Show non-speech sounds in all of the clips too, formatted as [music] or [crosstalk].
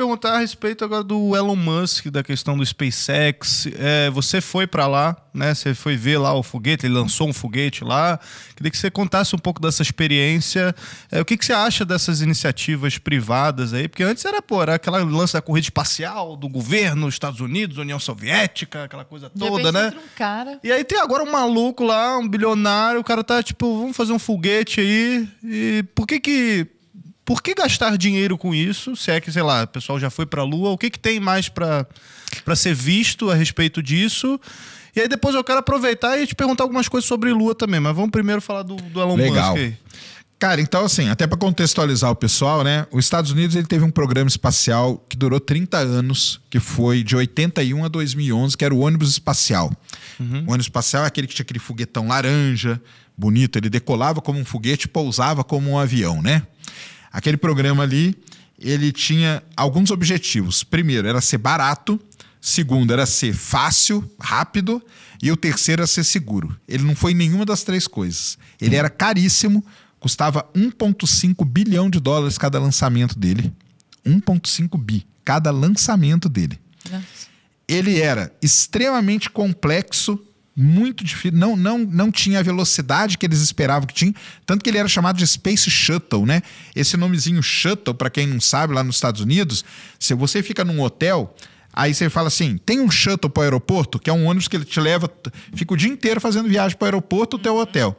perguntar a respeito agora do Elon Musk, da questão do SpaceX. É, você foi para lá, né? Você foi ver lá o foguete, ele lançou um foguete lá. Queria que você contasse um pouco dessa experiência. É, o que, que você acha dessas iniciativas privadas aí? Porque antes era, pô, era aquela lança da corrida espacial, do governo, Estados Unidos, União Soviética, aquela coisa toda, né? Um cara. E aí tem agora um maluco lá, um bilionário, o cara tá tipo, vamos fazer um foguete aí. E por que que por que gastar dinheiro com isso? Se é que, sei lá, o pessoal já foi para a Lua, o que, que tem mais para ser visto a respeito disso? E aí depois eu quero aproveitar e te perguntar algumas coisas sobre Lua também, mas vamos primeiro falar do, do Elon Legal. Musk Legal, Cara, então assim, até para contextualizar o pessoal, né? Os Estados Unidos ele teve um programa espacial que durou 30 anos, que foi de 81 a 2011, que era o ônibus espacial. Uhum. O ônibus espacial é aquele que tinha aquele foguetão laranja, bonito, ele decolava como um foguete, pousava como um avião, né? Aquele programa ali, ele tinha alguns objetivos. Primeiro, era ser barato. Segundo, era ser fácil, rápido. E o terceiro, era ser seguro. Ele não foi nenhuma das três coisas. Ele era caríssimo, custava 1,5 bilhão de dólares cada lançamento dele. 1,5 bi cada lançamento dele. Nossa. Ele era extremamente complexo muito difícil, não, não, não tinha a velocidade que eles esperavam que tinha, tanto que ele era chamado de Space Shuttle, né? Esse nomezinho Shuttle, para quem não sabe, lá nos Estados Unidos, se você fica num hotel, aí você fala assim: tem um shuttle para o aeroporto, que é um ônibus que ele te leva, fica o dia inteiro fazendo viagem para o aeroporto até o hotel.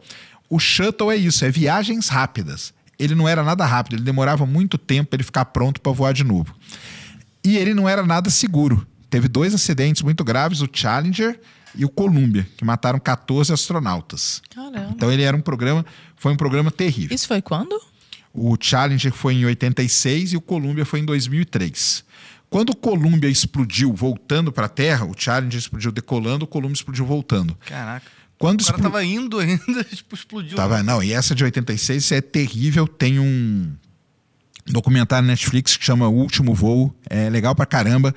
O shuttle é isso, é viagens rápidas. Ele não era nada rápido, ele demorava muito tempo para ele ficar pronto para voar de novo. E ele não era nada seguro. Teve dois acidentes muito graves, o Challenger e o Columbia, que mataram 14 astronautas. Caramba. Então ele era um programa, foi um programa terrível. Isso foi quando? O Challenger foi em 86 e o Columbia foi em 2003. Quando o Columbia explodiu voltando para a Terra, o Challenger explodiu decolando, o Columbia explodiu voltando. Caraca. Quando o cara estava indo ainda, [laughs] tipo, explodiu. Tava, não, e essa de 86 é terrível, tem um documentário Netflix que chama O Último Voo, é legal pra caramba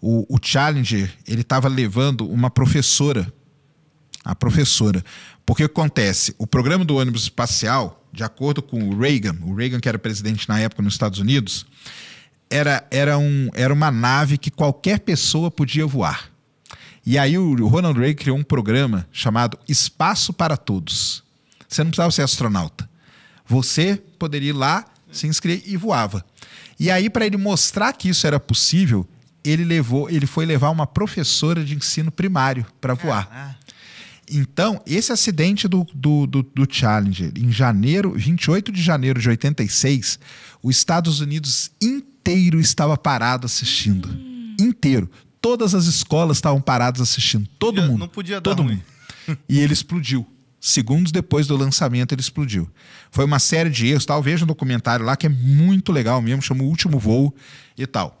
o, o Challenger ele estava levando uma professora, a professora. Porque o que acontece? O programa do ônibus espacial, de acordo com o Reagan, o Reagan que era presidente na época nos Estados Unidos, era, era, um, era uma nave que qualquer pessoa podia voar. E aí o Ronald Reagan criou um programa chamado Espaço para Todos. Você não precisava ser astronauta. Você poderia ir lá, se inscrever e voava. E aí, para ele mostrar que isso era possível, ele levou, ele foi levar uma professora de ensino primário para voar. Ah, ah. Então, esse acidente do, do, do, do, Challenger, em janeiro, 28 de janeiro de 86, os Estados Unidos inteiro estava parado assistindo. Hum. Inteiro. Todas as escolas estavam paradas assistindo. Todo podia, mundo. Não podia dar Todo ruim. mundo. e ele explodiu. Segundos depois do lançamento, ele explodiu. Foi uma série de erros, tal. Tá? Veja um documentário lá que é muito legal mesmo, chama O Último Voo e tal.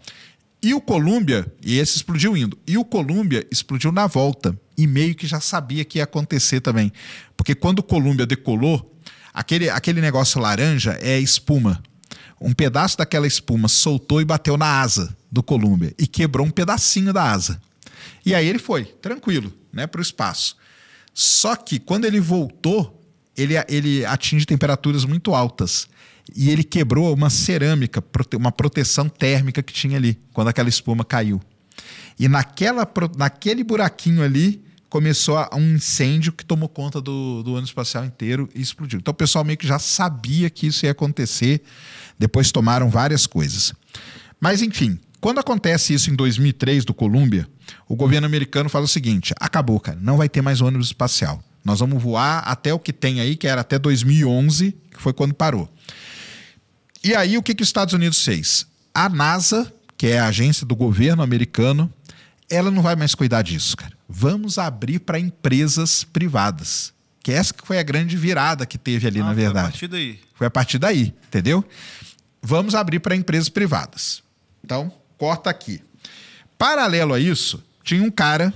E o Columbia, e esse explodiu indo, e o Columbia explodiu na volta. E meio que já sabia que ia acontecer também. Porque quando o Columbia decolou, aquele, aquele negócio laranja é espuma. Um pedaço daquela espuma soltou e bateu na asa do Columbia e quebrou um pedacinho da asa. E aí ele foi, tranquilo, né, para o espaço. Só que quando ele voltou, ele, ele atinge temperaturas muito altas e ele quebrou uma cerâmica, uma proteção térmica que tinha ali, quando aquela espuma caiu. E naquela, naquele buraquinho ali começou um incêndio que tomou conta do, do ônibus espacial inteiro e explodiu. Então o pessoal meio que já sabia que isso ia acontecer, depois tomaram várias coisas. Mas enfim, quando acontece isso em 2003 do Colômbia, o governo americano fala o seguinte: acabou, cara, não vai ter mais ônibus espacial. Nós vamos voar até o que tem aí, que era até 2011, que foi quando parou. E aí, o que, que os Estados Unidos fez? A NASA, que é a agência do governo americano, ela não vai mais cuidar disso, cara. Vamos abrir para empresas privadas. Que essa que foi a grande virada que teve ali, ah, na verdade. Foi a partir daí. Foi a partir daí, entendeu? Vamos abrir para empresas privadas. Então, corta aqui. Paralelo a isso, tinha um cara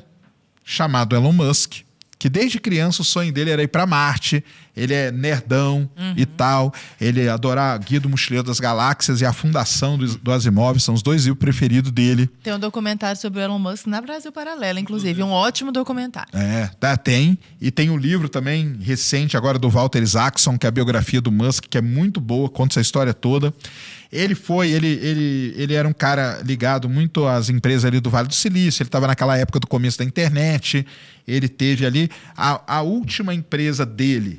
chamado Elon Musk, que desde criança o sonho dele era ir para Marte, ele é nerdão uhum. e tal. Ele adora Guia do Mochileiro das Galáxias e a Fundação do, do Asimov, são os dois livros preferidos dele. Tem um documentário sobre o Elon Musk na Brasil Paralela, inclusive, um ótimo documentário. É, tá, tem. E tem o um livro também recente agora do Walter Isaacson, que é a biografia do Musk, que é muito boa, conta essa história toda. Ele foi, ele, ele, ele era um cara ligado muito às empresas ali do Vale do Silício, ele estava naquela época do começo da internet, ele teve ali. A, a última empresa dele,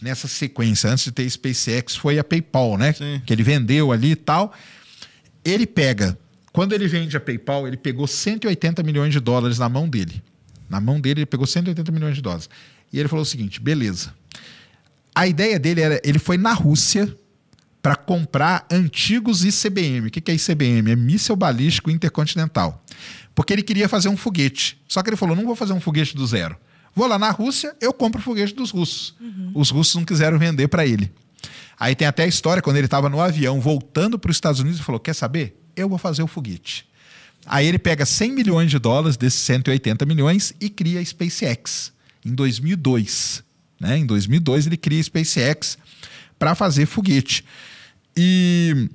nessa sequência, antes de ter SpaceX, foi a PayPal, né? Sim. Que ele vendeu ali e tal. Ele pega, quando ele vende a PayPal, ele pegou 180 milhões de dólares na mão dele. Na mão dele, ele pegou 180 milhões de dólares. E ele falou o seguinte: beleza. A ideia dele era, ele foi na Rússia para comprar antigos ICBM. O que é ICBM? É míssil balístico intercontinental. Porque ele queria fazer um foguete. Só que ele falou: não vou fazer um foguete do zero Vou lá na Rússia, eu compro o foguete dos russos. Uhum. Os russos não quiseram vender para ele. Aí tem até a história, quando ele estava no avião voltando para os Estados Unidos, ele falou: Quer saber? Eu vou fazer o foguete. Aí ele pega 100 milhões de dólares desses 180 milhões e cria a SpaceX em 2002. Né? Em 2002 ele cria a SpaceX para fazer foguete. E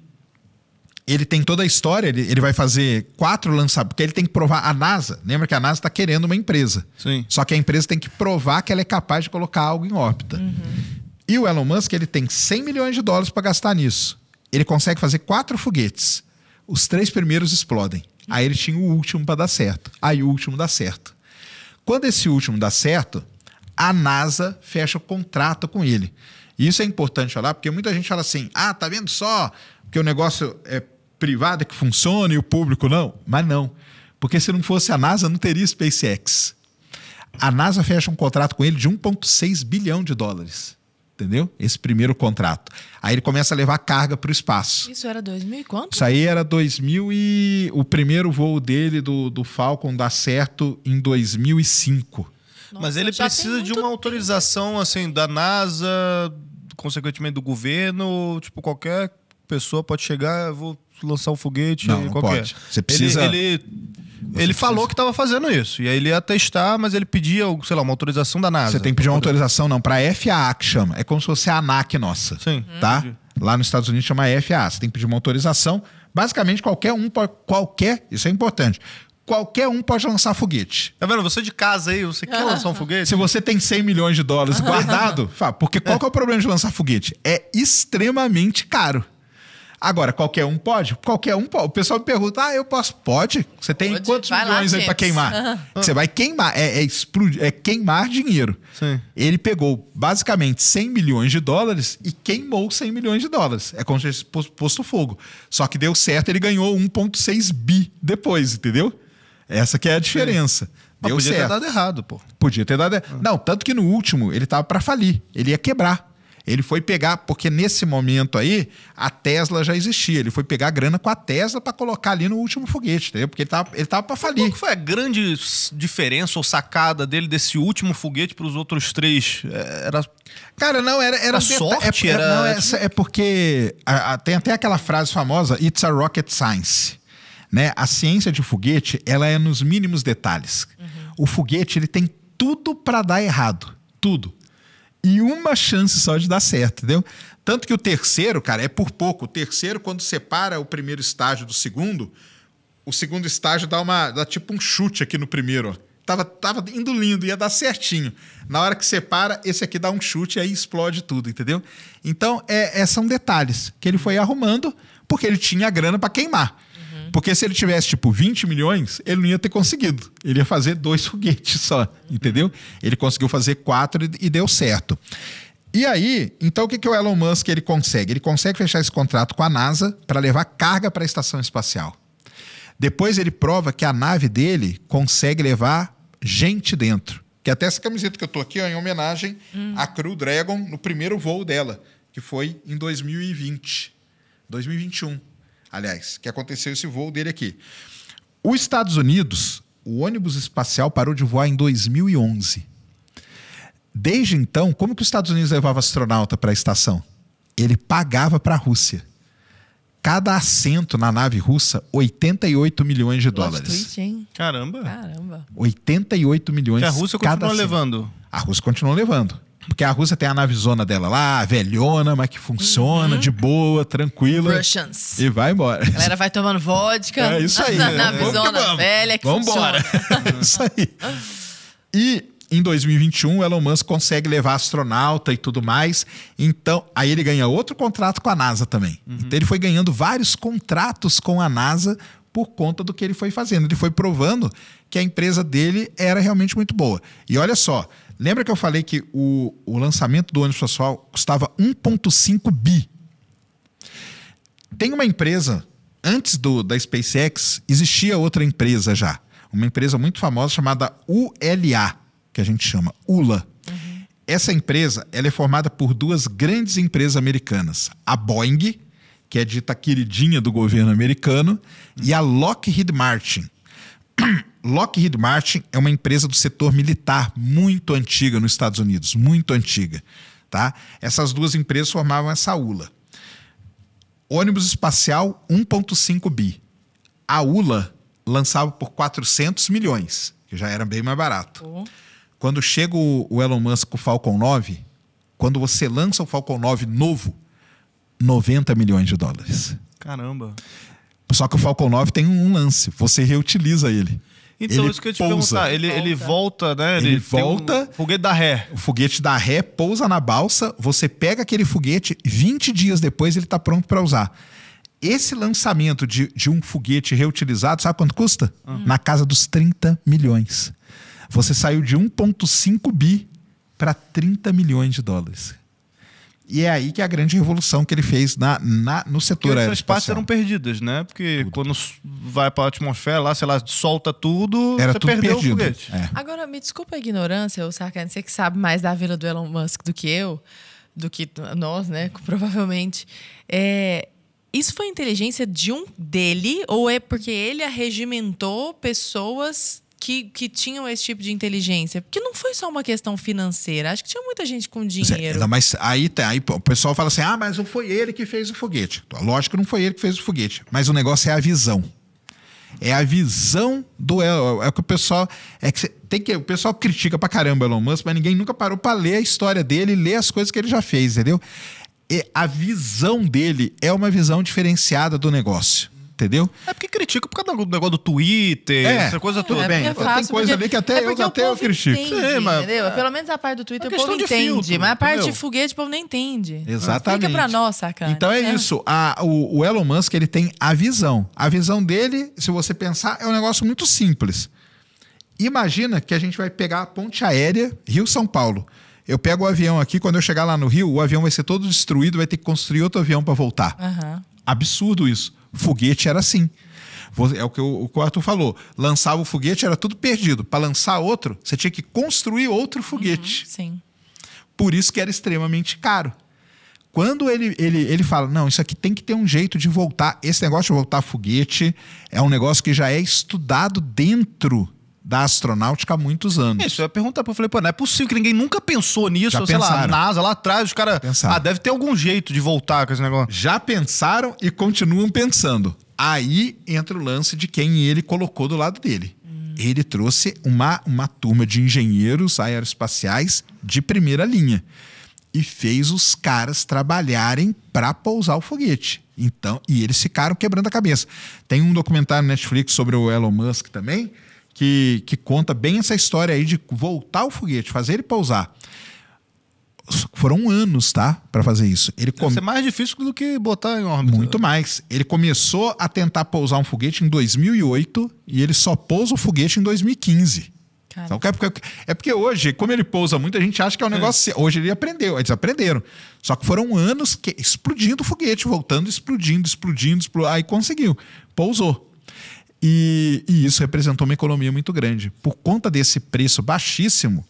ele tem toda a história, ele, ele vai fazer quatro lançamentos, porque ele tem que provar a NASA. Lembra que a NASA está querendo uma empresa. Sim. Só que a empresa tem que provar que ela é capaz de colocar algo em órbita. Uhum. E o Elon Musk ele tem 100 milhões de dólares para gastar nisso. Ele consegue fazer quatro foguetes. Os três primeiros explodem. Aí ele tinha o último para dar certo. Aí o último dá certo. Quando esse último dá certo, a NASA fecha o contrato com ele. E isso é importante falar, porque muita gente fala assim: ah, tá vendo só? Porque o negócio é privada que funciona e o público não? Mas não. Porque se não fosse a NASA, não teria SpaceX. A NASA fecha um contrato com ele de 1,6 bilhão de dólares. Entendeu? Esse primeiro contrato. Aí ele começa a levar carga para o espaço. Isso era 2000 e quanto? Isso aí era 2000 e... O primeiro voo dele, do, do Falcon, dá certo em 2005. Nossa, Mas ele precisa de uma autorização, tempo. assim, da NASA, consequentemente do governo, tipo, qualquer pessoa pode chegar, ah, vou lançar um foguete, não, não qualquer. Pode. Você precisa. Ele, ele, você ele falou que estava fazendo isso. E aí ele ia testar, mas ele pedia, sei lá, uma autorização da NASA. Você tem que pedir uma autorização, não, para FAA que chama. É como se fosse a ANAC nossa. Sim. Tá? Hum, entendi. Lá nos Estados Unidos chama FAA. Você tem que pedir uma autorização. Basicamente, qualquer um, qualquer, isso é importante. Qualquer um pode lançar foguete. Tá vendo? Você de casa aí, você quer lançar um foguete? Se você tem 100 milhões de dólares [laughs] guardado, fala, porque qual é. é o problema de lançar foguete? É extremamente caro. Agora, qualquer um pode? Qualquer um pode. O pessoal me pergunta, ah, eu posso? Pode? Você tem pode. quantos vai milhões lá, aí para queimar? Uhum. [laughs] Você vai queimar, é, é, explodir, é queimar dinheiro. Sim. Ele pegou basicamente 100 milhões de dólares e queimou 100 milhões de dólares. É como se tivesse posto fogo. Só que deu certo, ele ganhou 1,6 bi depois, entendeu? Essa que é a diferença. Sim. Deu ah, podia certo. ter dado errado, pô. Podia ter dado errado. Ah. Não, tanto que no último ele tava para falir. Ele ia quebrar. Ele foi pegar, porque nesse momento aí, a Tesla já existia. Ele foi pegar grana com a Tesla para colocar ali no último foguete, entendeu? Porque ele tava, ele tava falir. Qual que foi a grande diferença ou sacada dele desse último foguete para os outros três? É, era. Cara, não, era. Era, era sorte? É, é, era... Não, é, é, é porque. A, a, tem até aquela frase famosa: It's a rocket science. Né? A ciência de foguete, ela é nos mínimos detalhes. Uhum. O foguete, ele tem tudo para dar errado. Tudo e uma chance só de dar certo, entendeu? Tanto que o terceiro, cara, é por pouco. O terceiro, quando separa o primeiro estágio do segundo, o segundo estágio dá uma. dá tipo um chute aqui no primeiro, Tava, tava indo lindo, ia dar certinho. Na hora que separa, esse aqui dá um chute e aí explode tudo, entendeu? Então, é, é, são detalhes que ele foi arrumando porque ele tinha a grana para queimar. Porque se ele tivesse, tipo, 20 milhões, ele não ia ter conseguido. Ele ia fazer dois [laughs] foguetes só, entendeu? Ele conseguiu fazer quatro e deu certo. E aí, então o que, que o Elon Musk ele consegue? Ele consegue fechar esse contrato com a NASA para levar carga para a estação espacial. Depois ele prova que a nave dele consegue levar gente dentro. Que até essa camiseta que eu tô aqui ó, em homenagem hum. à Crew Dragon no primeiro voo dela, que foi em 2020, 2021 aliás, que aconteceu esse voo dele aqui. Os Estados Unidos, o ônibus espacial parou de voar em 2011. Desde então, como que os Estados Unidos levava astronauta para a estação? Ele pagava para a Rússia. Cada assento na nave russa, 88 milhões de dólares. Caramba. Caramba. 88 milhões. Que a Rússia continua assento. levando. A Rússia continua levando. Porque a Rússia tem a navezona dela lá, velhona, mas que funciona, uhum. de boa, tranquila. Russians. E vai embora. A galera vai tomando vodka. É isso aí. Né? navezona vamos vamos. velha que vamos funciona. Vambora. [laughs] isso aí. E em 2021, o Elon Musk consegue levar astronauta e tudo mais. Então, aí ele ganha outro contrato com a NASA também. Uhum. Então, ele foi ganhando vários contratos com a NASA por conta do que ele foi fazendo. Ele foi provando que a empresa dele era realmente muito boa. E olha só, lembra que eu falei que o, o lançamento do ônibus pessoal custava 1,5 bi? Tem uma empresa, antes do da SpaceX, existia outra empresa já. Uma empresa muito famosa chamada ULA, que a gente chama ULA. Uhum. Essa empresa ela é formada por duas grandes empresas americanas, a Boeing que é dita queridinha do governo americano, e a Lockheed Martin. [clears throat] Lockheed Martin é uma empresa do setor militar muito antiga nos Estados Unidos, muito antiga. Tá? Essas duas empresas formavam essa ULA. Ônibus espacial 1.5 bi. A ULA lançava por 400 milhões, que já era bem mais barato. Uhum. Quando chega o, o Elon Musk com o Falcon 9, quando você lança o Falcon 9 novo, 90 milhões de dólares. Caramba. Só que o Falcon 9 tem um lance, você reutiliza ele. Então, ele isso que eu te pousa. perguntar. Ele, ele volta, né? Ele, ele volta. Um foguete da ré. O foguete da ré pousa na balsa, você pega aquele foguete, 20 dias depois ele está pronto para usar. Esse lançamento de, de um foguete reutilizado, sabe quanto custa? Uhum. Na casa dos 30 milhões. Você saiu de 1,5 bi para 30 milhões de dólares. E é aí que é a grande revolução que ele fez na, na no setor porque As Essas partes eram perdidas, né? Porque tudo. quando vai para a atmosfera, lá, sei lá, solta tudo, Era você tudo perdeu perdido. o foguete. É. Agora, me desculpa a ignorância, o Sarkani, você que sabe mais da vila do Elon Musk do que eu, do que nós, né? [laughs] Provavelmente. É, isso foi inteligência de um dele ou é porque ele arregimentou pessoas que, que tinham esse tipo de inteligência? Porque não foi só uma questão financeira. Acho que tinha muita gente com dinheiro. Não, mas aí, aí o pessoal fala assim: ah, mas não foi ele que fez o foguete. Então, lógico que não foi ele que fez o foguete. Mas o negócio é a visão. É a visão do Elon. É o que o pessoal. É que tem que, o pessoal critica pra caramba Elon Musk, mas ninguém nunca parou para ler a história dele, ler as coisas que ele já fez, entendeu? E a visão dele é uma visão diferenciada do negócio entendeu? É porque critica por causa do negócio do Twitter, é. essa coisa toda. É, bem. É fácil, tem coisa porque... ali que até é eu, até eu critico. Entende, Sim, mas... entendeu? É Pelo menos a parte do Twitter é o povo entende, filtro, mas a parte entendeu? de foguete o povo não entende. Ah. Exatamente. Fica pra nós, sacana. Então é, é. isso. A, o, o Elon Musk, ele tem a visão. A visão dele, se você pensar, é um negócio muito simples. Imagina que a gente vai pegar a ponte aérea Rio-São Paulo. Eu pego o avião aqui, quando eu chegar lá no Rio, o avião vai ser todo destruído, vai ter que construir outro avião para voltar. Uhum. Absurdo isso. Foguete era assim. É o que o, o Arthur falou. Lançava o foguete, era tudo perdido. Para lançar outro, você tinha que construir outro uhum, foguete. Uhum, sim. Por isso que era extremamente caro. Quando ele, ele, ele fala, não, isso aqui tem que ter um jeito de voltar. Esse negócio de voltar foguete é um negócio que já é estudado dentro da astronáutica há muitos anos. Isso, eu ia perguntar, eu falei, pô, não é possível que ninguém nunca pensou nisso, Já ou, sei pensaram. lá, NASA lá atrás, os caras, ah, deve ter algum jeito de voltar com esse negócio. Já pensaram e continuam pensando. Aí entra o lance de quem ele colocou do lado dele. Hum. Ele trouxe uma, uma turma de engenheiros aeroespaciais de primeira linha e fez os caras trabalharem para pousar o foguete. Então, e eles ficaram quebrando a cabeça. Tem um documentário Netflix sobre o Elon Musk também, que, que conta bem essa história aí de voltar o foguete, fazer ele pousar foram anos, tá, para fazer isso. Ele Deve ser mais difícil do que botar em órbita. Muito né? mais. Ele começou a tentar pousar um foguete em 2008 e ele só pousa o foguete em 2015. Então, é, porque, é porque hoje, como ele pousa muito, a gente acha que é um é. negócio. É. Hoje ele aprendeu, eles aprenderam. Só que foram anos que explodindo o foguete, voltando, explodindo, explodindo, explodindo aí conseguiu. Pousou. E, e, isso representou uma economia muito grande. Por conta desse preço baixíssimo,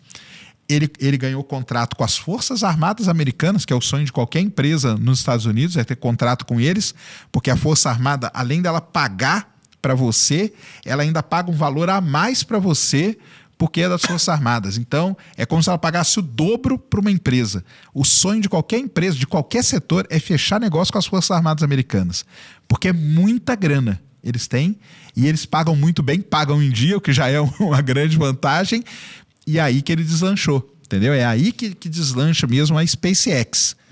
ele, ele ganhou contrato com as Forças Armadas Americanas, que é o sonho de qualquer empresa nos Estados Unidos, é ter contrato com eles, porque a Força Armada, além dela pagar para você, ela ainda paga um valor a mais para você porque é das Forças Armadas. Então, é como se ela pagasse o dobro para uma empresa. O sonho de qualquer empresa, de qualquer setor, é fechar negócio com as Forças Armadas Americanas, porque é muita grana eles têm, e eles pagam muito bem, pagam em dia, o que já é [laughs] uma grande vantagem, e é aí que ele deslanchou, entendeu? É aí que, que deslancha mesmo a SpaceX.